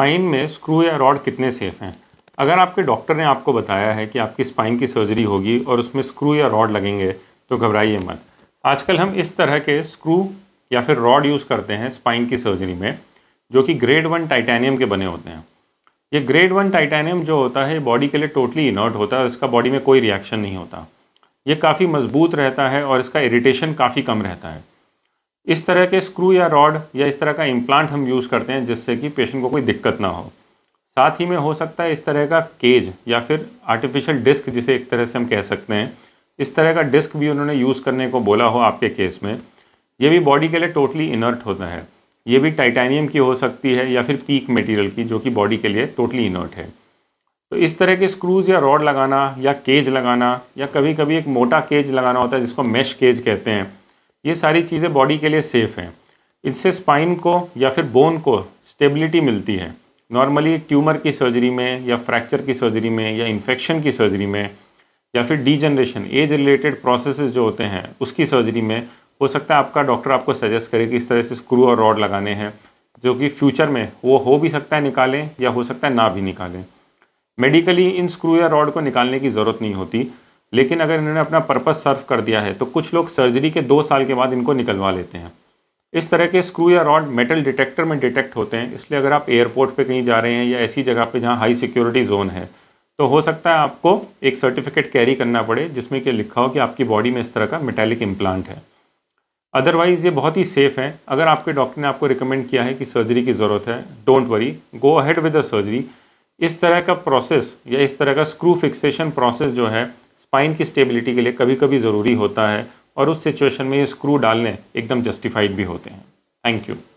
spine में screw या rod कितने सेफ़ हैं अगर आपके डॉक्टर ने आपको बताया है कि आपकी स्पाइन की सर्जरी होगी और उसमें स्क्रू या रॉड लगेंगे तो घबराइए मत आजकल हम इस तरह के स्क्रू या फिर रॉड यूज़ करते हैं स्पाइन की सर्जरी में जो कि ग्रेड वन टाइटेनियम के बने होते हैं ये ग्रेड वन टाइटेनियम जो होता है बॉडी के लिए टोटली इनर्ट होता है और इसका बॉडी में कोई रिएक्शन नहीं होता ये काफ़ी मजबूत रहता है और इसका इरिटेशन काफ़ी कम रहता है इस तरह के स्क्रू या रॉड या इस तरह का इम्प्लांट हम यूज़ करते हैं जिससे कि पेशेंट को कोई दिक्कत ना हो साथ ही में हो सकता है इस तरह का केज या फिर आर्टिफिशियल डिस्क जिसे एक तरह से हम कह सकते हैं इस तरह का डिस्क भी उन्होंने यूज़ करने को बोला हो आपके केस में ये भी बॉडी के लिए टोटली इनर्ट होता है ये भी टाइटेनियम की हो सकती है या फिर पीक मटेरियल की जो कि बॉडी के लिए टोटली इनर्ट है तो इस तरह के स्क्रूज या रॉड लगाना या केज लगाना या कभी कभी एक मोटा केज लगाना होता है जिसको मेश केज कहते हैं ये सारी चीज़ें बॉडी के लिए सेफ़ हैं इससे स्पाइन को या फिर बोन को स्टेबिलिटी मिलती है नॉर्मली ट्यूमर की सर्जरी में या फ्रैक्चर की सर्जरी में या इन्फेक्शन की सर्जरी में या फिर डीजनरेशन एज रिलेटेड प्रोसेस जो होते हैं उसकी सर्जरी में हो सकता है आपका डॉक्टर आपको सजेस्ट करे कि इस तरह से स्क्रू और रॉड लगाने हैं जो कि फ्यूचर में वो हो भी सकता है निकालें या हो सकता है ना भी निकालें मेडिकली इन स्क्रू या रॉड को निकालने की ज़रूरत नहीं होती लेकिन अगर इन्होंने अपना पर्पज़ सर्व कर दिया है तो कुछ लोग सर्जरी के दो साल के बाद इनको निकलवा लेते हैं इस तरह के स्क्रू या रॉड मेटल डिटेक्टर में डिटेक्ट होते हैं इसलिए अगर आप एयरपोर्ट पे कहीं जा रहे हैं या ऐसी जगह पे जहाँ हाई सिक्योरिटी जोन है तो हो सकता है आपको एक सर्टिफिकेट कैरी करना पड़े जिसमें कि लिखा हो कि आपकी बॉडी में इस तरह का मेटेलिक इम्प्लांट है अदरवाइज़ ये बहुत ही सेफ़ है अगर आपके डॉक्टर ने आपको रिकमेंड किया है कि सर्जरी की ज़रूरत है don't worry go ahead with the surgery इस तरह का प्रोसेस या इस तरह का स्क्रू फिक्सेशन प्रोसेस जो है स्पाइन की स्टेबिलिटी के लिए कभी कभी ज़रूरी होता है और उस सिचुएशन में ये स्क्रू डालने एकदम जस्टिफाइड भी होते हैं थैंक यू